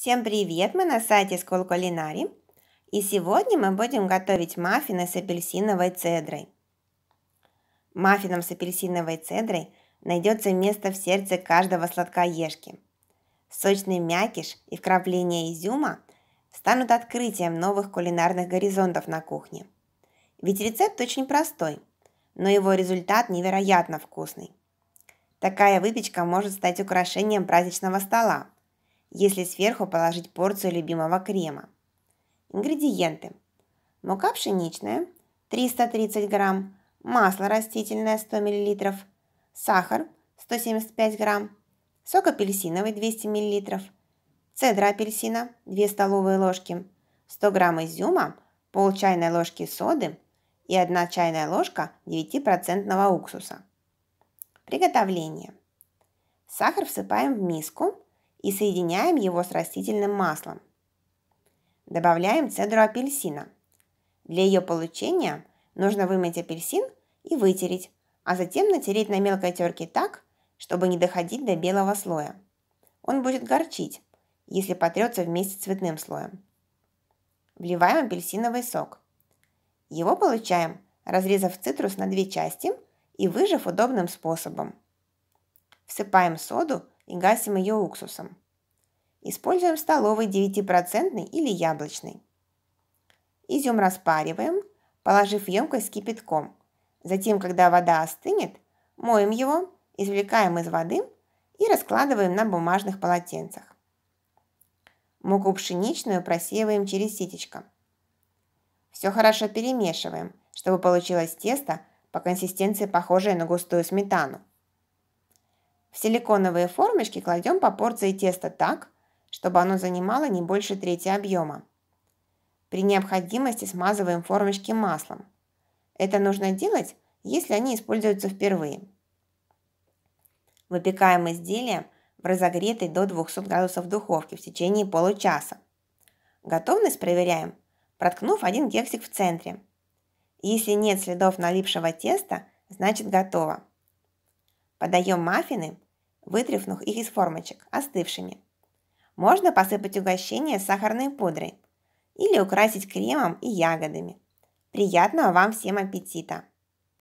Всем привет! Мы на сайте School Culinary. И сегодня мы будем готовить маффины с апельсиновой цедрой. Маффинам с апельсиновой цедрой найдется место в сердце каждого сладкоежки. Сочный мякиш и вкрапление изюма станут открытием новых кулинарных горизонтов на кухне. Ведь рецепт очень простой, но его результат невероятно вкусный. Такая выпечка может стать украшением праздничного стола – если сверху положить порцию любимого крема. Ингредиенты. Мука пшеничная 330 грамм, масло растительное 100 мл, сахар 175 грамм, сок апельсиновый 200 мл, цедра апельсина 2 столовые ложки, 100 грамм изюма, пол чайной ложки соды и 1 чайная ложка 9% уксуса. Приготовление. Сахар всыпаем в миску – и соединяем его с растительным маслом. Добавляем цедру апельсина. Для ее получения нужно вымыть апельсин и вытереть, а затем натереть на мелкой терке так, чтобы не доходить до белого слоя. Он будет горчить, если потрется вместе с цветным слоем. Вливаем апельсиновый сок. Его получаем, разрезав цитрус на две части и выжав удобным способом. Всыпаем соду – и гасим ее уксусом. Используем столовый 9% или яблочный. Изюм распариваем, положив в емкость с кипятком. Затем, когда вода остынет, моем его, извлекаем из воды и раскладываем на бумажных полотенцах. Муку пшеничную просеиваем через ситечко. Все хорошо перемешиваем, чтобы получилось тесто по консистенции похожее на густую сметану. В силиконовые формочки кладем по порции теста так, чтобы оно занимало не больше трети объема. При необходимости смазываем формочки маслом. Это нужно делать, если они используются впервые. Выпекаем изделие в разогретой до 200 градусов духовке в течение получаса. Готовность проверяем, проткнув один кексик в центре. Если нет следов налипшего теста, значит готово. Подаем маффины вытряхнув их из формочек, остывшими. Можно посыпать угощение сахарной пудрой или украсить кремом и ягодами. Приятного вам всем аппетита!